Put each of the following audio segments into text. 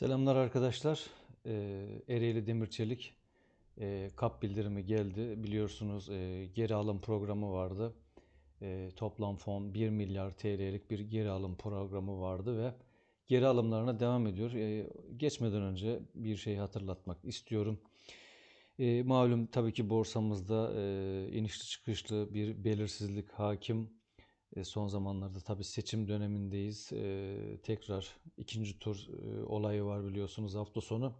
Selamlar arkadaşlar. Ee, Ereğli Demirçelik ee, kap bildirimi geldi. Biliyorsunuz ee, geri alım programı vardı. Toplam fon 1 milyar TL'lik bir geri alım programı vardı ve geri alımlarına devam ediyor. Geçmeden önce bir şey hatırlatmak istiyorum. Malum tabii ki borsamızda inişli çıkışlı bir belirsizlik hakim. E, son zamanlarda tabi seçim dönemindeyiz. E, tekrar ikinci tur e, olayı var biliyorsunuz hafta sonu.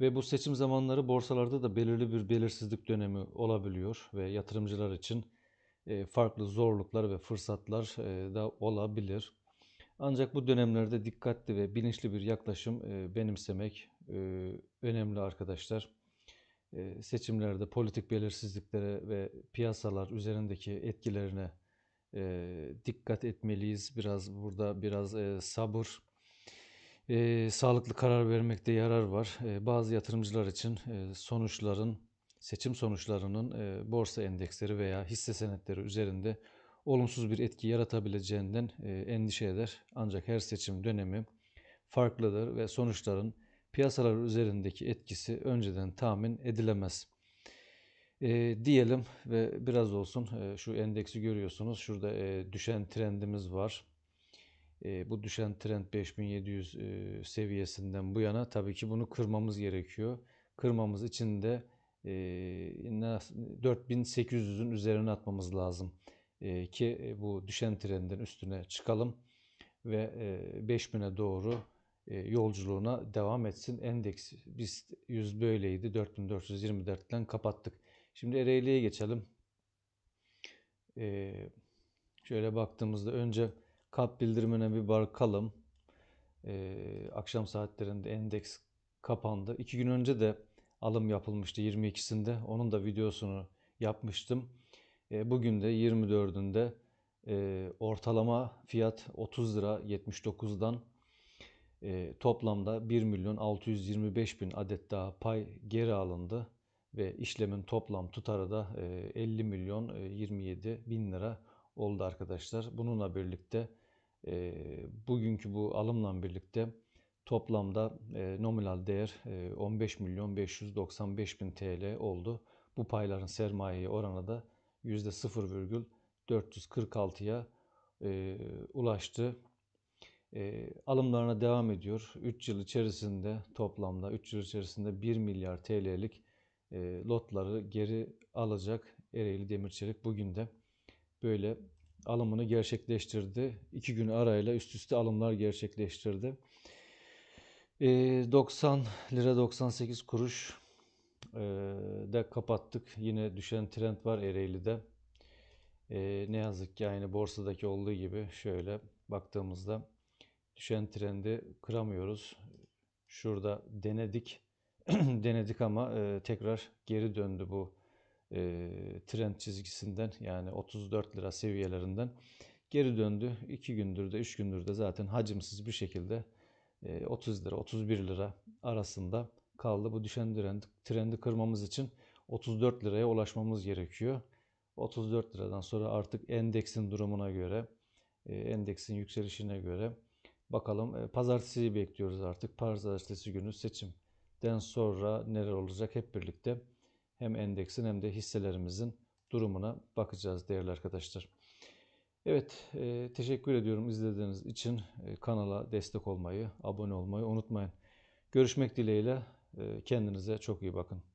Ve bu seçim zamanları borsalarda da belirli bir belirsizlik dönemi olabiliyor ve yatırımcılar için farklı zorluklar ve fırsatlar da olabilir. Ancak bu dönemlerde dikkatli ve bilinçli bir yaklaşım benimsemek önemli arkadaşlar. Seçimlerde politik belirsizliklere ve piyasalar üzerindeki etkilerine e, dikkat etmeliyiz. Biraz burada biraz e, sabır, e, sağlıklı karar vermekte yarar var. E, bazı yatırımcılar için e, sonuçların, seçim sonuçlarının e, borsa endeksleri veya hisse senetleri üzerinde olumsuz bir etki yaratabileceğinden e, endişe eder. Ancak her seçim dönemi farklıdır ve sonuçların piyasalar üzerindeki etkisi önceden tahmin edilemez e, diyelim ve biraz olsun e, şu endeksi görüyorsunuz. Şurada e, düşen trendimiz var. E, bu düşen trend 5700 e, seviyesinden bu yana tabii ki bunu kırmamız gerekiyor. Kırmamız için de e, 4800'ün üzerine atmamız lazım e, ki e, bu düşen trendin üstüne çıkalım ve e, 5000'e doğru e, yolculuğuna devam etsin. Endeks biz 100 böyleydi 4424'ten kapattık. Şimdi Ereğli'ye geçelim. Ee, şöyle baktığımızda önce kap bildirimine bir bakalım. Ee, akşam saatlerinde endeks kapandı. İki gün önce de alım yapılmıştı 22'sinde. Onun da videosunu yapmıştım. Ee, bugün de 24'ünde e, ortalama fiyat 30 lira 79'dan e, toplamda 1 milyon 625 bin adet daha pay geri alındı ve işlemin toplam tutarı da 50 e, milyon 27 e, bin lira oldu arkadaşlar. Bununla birlikte e, bugünkü bu alımla birlikte toplamda nominal değer 15 milyon 595 bin TL oldu. Bu payların sermayeye oranı da %0,446'ya ulaştı. alımlarına devam ediyor. 3 yıl içerisinde toplamda 3 yıl içerisinde 1 milyar TL'lik e, lotları geri alacak Ereğli Demirçelik bugün de böyle alımını gerçekleştirdi. İki gün arayla üst üste alımlar gerçekleştirdi. 90 e, lira 98 kuruş e, de kapattık. Yine düşen trend var Ereğli'de. Ne yazık ki aynı borsadaki olduğu gibi şöyle baktığımızda düşen trendi kıramıyoruz. Şurada denedik. denedik ama e, tekrar geri döndü bu e, trend çizgisinden yani 34 lira seviyelerinden geri döndü. 2 gündür de 3 gündür de zaten hacimsiz bir şekilde e, 30 lira 31 lira arasında kaldı. Bu düşen trendi, trendi kırmamız için 34 liraya ulaşmamız gerekiyor. 34 liradan sonra artık endeksin durumuna göre, endeksin yükselişine göre bakalım Pazartesi bekliyoruz artık. Pazartesi günü seçim den sonra neler olacak hep birlikte hem endeksin hem de hisselerimizin durumuna bakacağız değerli arkadaşlar. Evet e, teşekkür ediyorum izlediğiniz için e, kanala destek olmayı, abone olmayı unutmayın. Görüşmek dileğiyle e, kendinize çok iyi bakın.